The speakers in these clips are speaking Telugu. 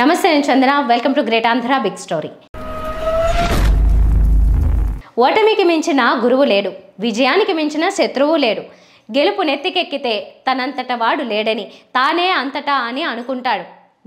నమస్తే నేను Chandana welcome to great Andhra big story ఓటమికి మించిన గురువు లేడు విజయానికి మించిన శత్రువు లేడు గెలుపు నెత్తికెక్కితే తనంతట వాడు లేడని తానే అంతటా అని అనుకుంటాడు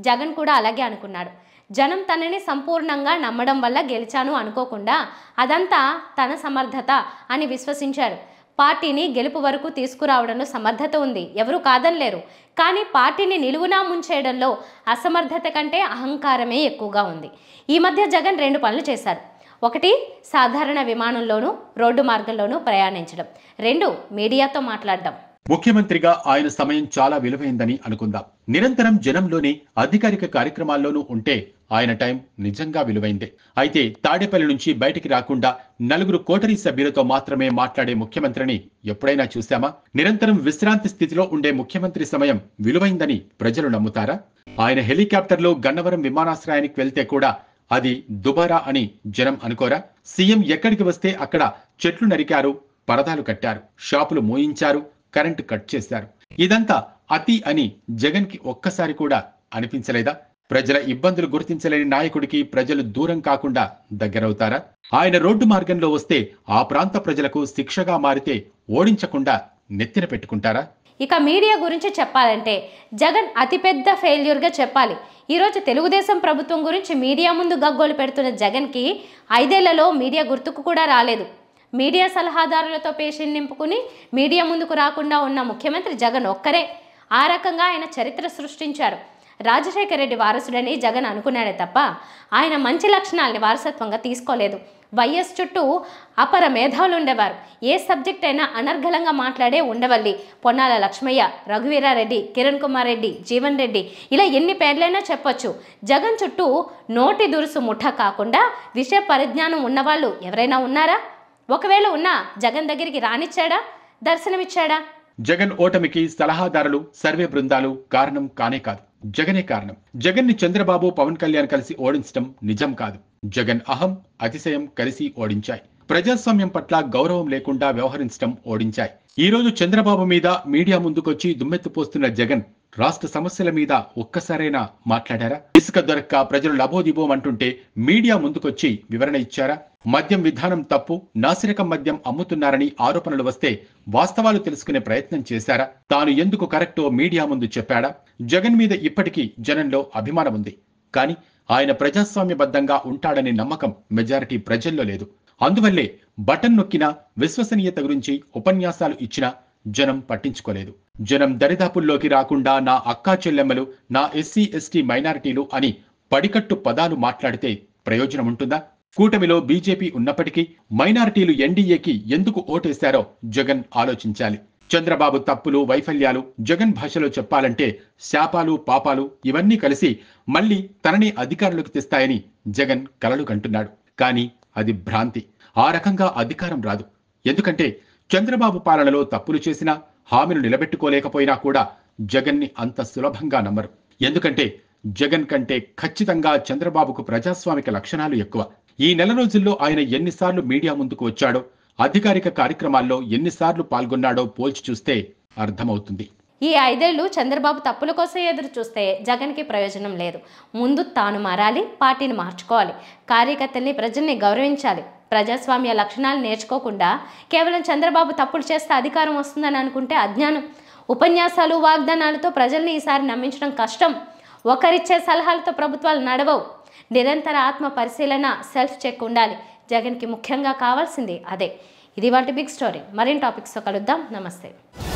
జగన్ కూడా అలాగే అనుకున్నాడు జనం తనని సంపూర్ణంగా నమ్మడం వల్ల గెలిచాను అనుకోకుండా అదంతా తన సమర్థత అని విశ్వసించారు పార్టీని గెలుపు వరకు తీసుకురావడంలో సమర్థత ఉంది ఎవరూ కాదనలేరు కానీ పార్టీని నిలువునా ముంచేయడంలో అసమర్థత కంటే అహంకారమే ఎక్కువగా ఉంది ఈ మధ్య జగన్ రెండు పనులు చేశారు ఒకటి సాధారణ విమానంలోనూ రోడ్డు మార్గంలోనూ ప్రయాణించడం రెండు మీడియాతో మాట్లాడడం ముఖ్యమంత్రిగా ఆయన సమయం చాలా విలువైందని అనుకుందాం నిరంతరం జనంలోని అధికారిక కార్యక్రమాల్లోనూ ఉంటే ఆయన టైం నిజంగా విలువైందే అయితే తాడేపల్లి నుంచి బయటికి రాకుండా నలుగురు కోటరీ సభ్యులతో మాత్రమే మాట్లాడే ముఖ్యమంత్రిని ఎప్పుడైనా చూశామా నిరంతరం విశ్రాంతి స్థితిలో ఉండే ముఖ్యమంత్రి సమయం విలువైందని ప్రజలు నమ్ముతారా ఆయన హెలికాప్టర్లో గన్నవరం విమానాశ్రయానికి వెళ్తే కూడా అది దుబారా అని జనం అనుకోరా సీఎం ఎక్కడికి వస్తే అక్కడ చెట్లు నరికారు పరదాలు కట్టారు షాపులు మోయించారు కరెంటు కట్ చేశారు ఇదంతా అతి అని జగన్కి ఒక్కసారి కూడా అనిపించలేదా ప్రజల ఇబ్బందులు గుర్తించలేని నాయకుడికి ప్రజలు దూరం కాకుండా దగ్గరవుతారా ఆయన రోడ్డు మార్గంలో వస్తే ఆ ప్రాంత ప్రజలకు శిక్షగా మారితే ఓడించకుండా నెత్తిన పెట్టుకుంటారా ఇక మీడియా గురించి చెప్పాలంటే జగన్ అతిపెద్ద ఫెయిల్యూర్గా చెప్పాలి ఈరోజు తెలుగుదేశం ప్రభుత్వం గురించి మీడియా ముందు గగ్గోలు పెడుతున్న జగన్కి ఐదేళ్లలో మీడియా గుర్తుకు కూడా రాలేదు మీడియా సలహాదారులతో పేషెంట్ నింపుకుని మీడియా ముందుకు రాకుండా ఉన్న ముఖ్యమంత్రి జగన్ ఒక్కరే ఆ రకంగా ఆయన చరిత్ర సృష్టించారు రాజశేఖర రెడ్డి వారసుడని జగన్ అనుకున్నాడే తప్ప ఆయన మంచి లక్షణాలని వారసత్వంగా తీసుకోలేదు వైఎస్ చుట్టూ అపర మేధావులు ఉండేవారు ఏ సబ్జెక్ట్ అయినా అనర్గళంగా మాట్లాడే ఉండవల్లి పొన్నాల లక్ష్మయ్య రఘువీరారెడ్డి కిరణ్ కుమార్ రెడ్డి జీవన్ రెడ్డి ఇలా ఎన్ని పేర్లైనా చెప్పొచ్చు జగన్ చుట్టూ నోటి దురుసు ముఠ కాకుండా విషయ పరిజ్ఞానం ఉన్నవాళ్ళు ఎవరైనా ఉన్నారా ఒకవేళ ఉన్నా జగన్ దగ్గరికి రానిచ్చాడా దర్శనమిచ్చాడా జగన్ ఓటమికి సలహాదారులు సర్వే బృందాలు కారణం కానే కాదు జగనే కారణం జగన్ ని చంద్రబాబు పవన్ కళ్యాణ్ కలిసి ఓడించడం నిజం కాదు జగన్ అహం అతిశయం కలిసి ఓడించాయి ప్రజాస్వామ్యం పట్ల గౌరవం లేకుండా వ్యవహరించడం ఓడించాయి ఈ రోజు చంద్రబాబు మీద మీడియా ముందుకొచ్చి దుమ్మెత్తిపోస్తున్న జగన్ రాష్ట్ర సమస్యల మీద ఒక్కసారైనా మాట్లాడారా ఇసుక దొరక్క ప్రజలు లబోదిబోం అంటుంటే మీడియా ముందుకొచ్చి వివరణ ఇచ్చారా మద్యం విధానం తప్పు నాసిరకం మద్యం అమ్ముతున్నారని ఆరోపణలు వస్తే వాస్తవాలు తెలుసుకునే ప్రయత్నం చేశారా తాను ఎందుకు కరెక్టో మీడియా ముందు చెప్పాడా జగన్ మీద ఇప్పటికీ జనంలో అభిమానం ఉంది కానీ ఆయన ప్రజాస్వామ్యబద్ధంగా ఉంటాడనే నమ్మకం మెజారిటీ ప్రజల్లో లేదు అందువల్లే బటన్ నొక్కినా విశ్వసనీయత గురించి ఉపన్యాసాలు ఇచ్చినా జనం పట్టించుకోలేదు జనం దరిదాపుల్లోకి రాకుండా నా అక్కా చెల్లెమ్మలు నా ఎస్సీ ఎస్టీ మైనారిటీలు అని పడికట్టు పదాలు మాట్లాడితే ప్రయోజనం ఉంటుందా కూటమిలో బీజేపీ ఉన్నప్పటికీ మైనారిటీలు ఎన్డీఏకి ఎందుకు ఓటేశారో జగన్ ఆలోచించాలి చంద్రబాబు తప్పులు వైఫల్యాలు జగన్ భాషలో చెప్పాలంటే శాపాలు పాపాలు ఇవన్నీ కలిసి మళ్ళీ తనని అధికారులకు తెస్తాయని జగన్ కలలు కంటున్నాడు కానీ అది భ్రాంతి ఆ రకంగా అధికారం రాదు ఎందుకంటే చంద్రబాబు పాలనలో తప్పులు చేసినా హామీలు నిలబెట్టుకోలేకపోయినా కూడా జగన్ని అంత సులభంగా నమ్మరు ఎందుకంటే జగన్ కంటే ఖచ్చితంగా చంద్రబాబుకు ప్రజాస్వామిక లక్షణాలు ఎక్కువ ఈ నెల రోజుల్లో ఆయన ఎన్నిసార్లు మీడియా ముందుకు వచ్చాడో అధికారిక కార్యక్రమాల్లో ఎన్నిసార్లు పాల్గొన్నాడో పోల్చి చూస్తే అర్థమవుతుంది ఈ ఐదేళ్లు చంద్రబాబు తప్పుల కోసం ఎదురు చూస్తే జగన్కి ప్రయోజనం లేదు ముందు తాను మారాలి పార్టీని మార్చుకోవాలి కార్యకర్తల్ని ప్రజల్ని గౌరవించాలి ప్రజాస్వామ్య లక్షణాలు నేర్చుకోకుండా కేవలం చంద్రబాబు తప్పులు చేస్తే అధికారం వస్తుందని అనుకుంటే అజ్ఞానం ఉపన్యాసాలు వాగ్దానాలతో ప్రజల్ని ఈసారి నమ్మించడం కష్టం ఒకరిచ్చే సలహాలతో ప్రభుత్వాలు నడవవు నిరంతర ఆత్మ పరిశీలన సెల్ఫ్ చెక్ ఉండాలి జగన్కి ముఖ్యంగా కావాల్సింది అదే ఇది వాటి బిగ్ స్టోరీ మరిన్ని టాపిక్స్తో కలుద్దాం నమస్తే